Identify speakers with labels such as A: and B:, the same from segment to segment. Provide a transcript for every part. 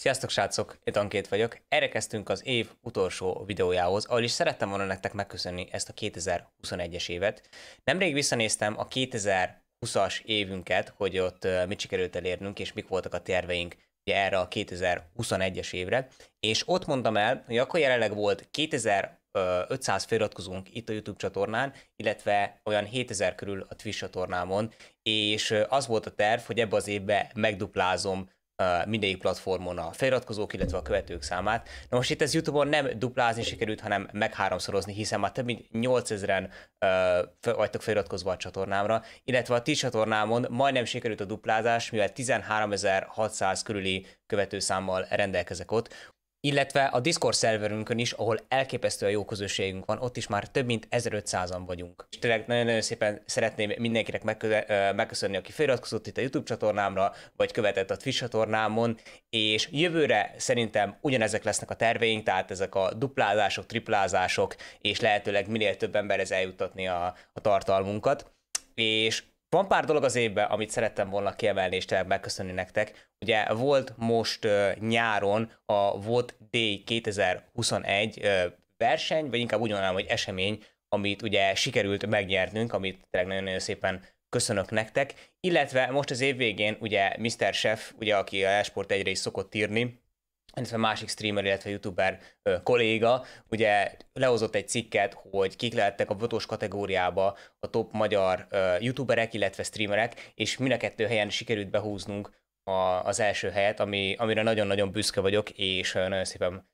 A: Sziasztok srácok, én Tankét vagyok. Erre kezdtünk az év utolsó videójához, ahol is szerettem volna nektek megköszönni ezt a 2021-es évet. Nemrég visszanéztem a 2020-as évünket, hogy ott mit sikerült elérnünk, és mik voltak a terveink ugye erre a 2021-es évre, és ott mondtam el, hogy akkor jelenleg volt 2500 feliratkozónk itt a YouTube csatornán, illetve olyan 7000 körül a Twitch csatornámon, és az volt a terv, hogy ebbe az évbe megduplázom mindegyik platformon a feliratkozók, illetve a követők számát. Na most itt ez YouTube-on nem duplázni sikerült, hanem megháromszorozni, hiszen már több mint 8000-en uh, vagytok feliratkozva a csatornámra, illetve a ti csatornámon majdnem sikerült a duplázás, mivel 13600 körüli követőszámmal rendelkezek ott, illetve a Discord szerverünkön is, ahol elképesztően jó közösségünk van, ott is már több mint 1500-an vagyunk. És tényleg nagyon-nagyon szépen szeretném mindenkinek megköszönni, aki feliratkozott itt a YouTube csatornámra, vagy követett a Twitch csatornámon, és jövőre szerintem ugyanezek lesznek a terveink, tehát ezek a duplázások, triplázások, és lehetőleg minél több emberhez eljutatni a, a tartalmunkat. És van pár dolog az évben, amit szerettem volna kiemelni és tényleg megköszönni nektek. Ugye volt most uh, nyáron a Volt Day 2021 uh, verseny, vagy inkább úgy mondanám, hogy esemény, amit ugye sikerült megnyernünk, amit tényleg nagyon-nagyon szépen köszönök nektek. Illetve most az év végén ugye Mr. Chef, ugye aki a Esport egyre is szokott írni, illetve másik streamer, illetve youtuber ö, kolléga, ugye lehozott egy cikket, hogy kik lehettek a botós kategóriába a top magyar ö, youtuberek, illetve streamerek, és mind a kettő helyen sikerült behúznunk a, az első helyet, ami, amire nagyon-nagyon büszke vagyok, és nagyon szépen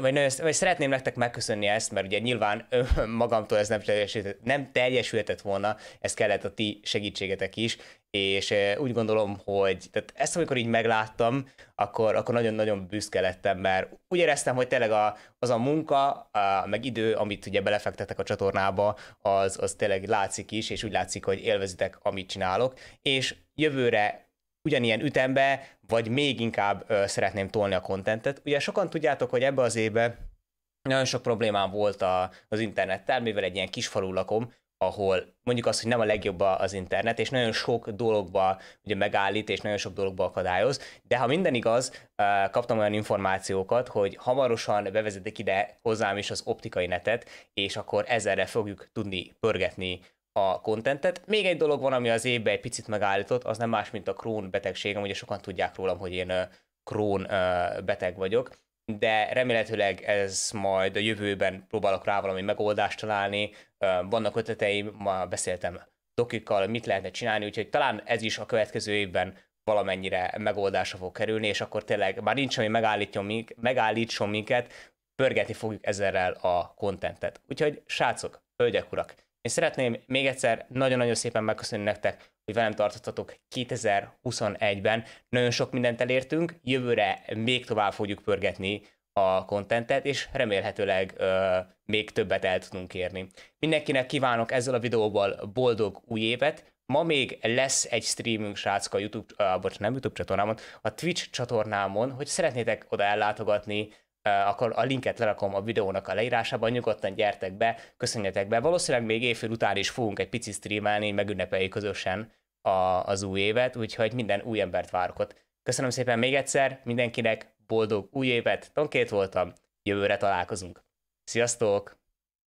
A: vagy, nagyon, vagy szeretném nektek megköszönni ezt, mert ugye nyilván magamtól ez nem teljesülhetett, nem teljesülhetett volna, ez kellett a ti segítségetek is, és úgy gondolom, hogy tehát ezt amikor így megláttam, akkor, akkor nagyon-nagyon büszke lettem, mert úgy éreztem, hogy tényleg a, az a munka, a, meg idő, amit ugye belefektetek a csatornába, az, az tényleg látszik is, és úgy látszik, hogy élvezitek, amit csinálok, és jövőre ugyanilyen ütembe, vagy még inkább ö, szeretném tolni a kontentet. Ugye sokan tudjátok, hogy ebbe az évben nagyon sok problémám volt a, az internettel, mivel egy ilyen kis falu lakom, ahol mondjuk azt, hogy nem a legjobb az internet, és nagyon sok dologba ugye megállít, és nagyon sok dologba akadályoz, de ha minden igaz, kaptam olyan információkat, hogy hamarosan bevezetik ide hozzám is az optikai netet, és akkor ezerre fogjuk tudni pörgetni a kontentet. Még egy dolog van, ami az évbe egy picit megállított, az nem más, mint a krón betegségem, ugye sokan tudják rólam, hogy én krón beteg vagyok, de remélhetőleg ez majd a jövőben próbálok rá valami megoldást találni, vannak ötleteim, ma beszéltem dokikkal, mit lehetne csinálni, úgyhogy talán ez is a következő évben valamennyire megoldásra fog kerülni, és akkor tényleg már nincs, ami megállítson, mink, megállítson minket, pörgetni fogjuk ezerrel a kontentet. Úgyhogy srácok, hölgyek, urak, én szeretném még egyszer nagyon-nagyon szépen megköszönni nektek, hogy velem tartottatok 2021-ben. Nagyon sok mindent elértünk, jövőre még tovább fogjuk pörgetni a kontentet, és remélhetőleg ö, még többet el tudunk érni. Mindenkinek kívánok ezzel a videóval boldog új évet, Ma még lesz egy streamünk, srácka, a YouTube, uh, bocs, nem YouTube csatornámon, a Twitch csatornámon, hogy szeretnétek oda ellátogatni, akkor a linket lerakom a videónak a leírásában, nyugodtan gyertek be, köszönjetek be. Valószínűleg még évfél után is fogunk egy picit streamelni, megünnepeljük közösen a, az új évet, úgyhogy minden új embert várok ott. Köszönöm szépen még egyszer, mindenkinek boldog új évet, tonkét voltam, jövőre találkozunk. Sziasztok!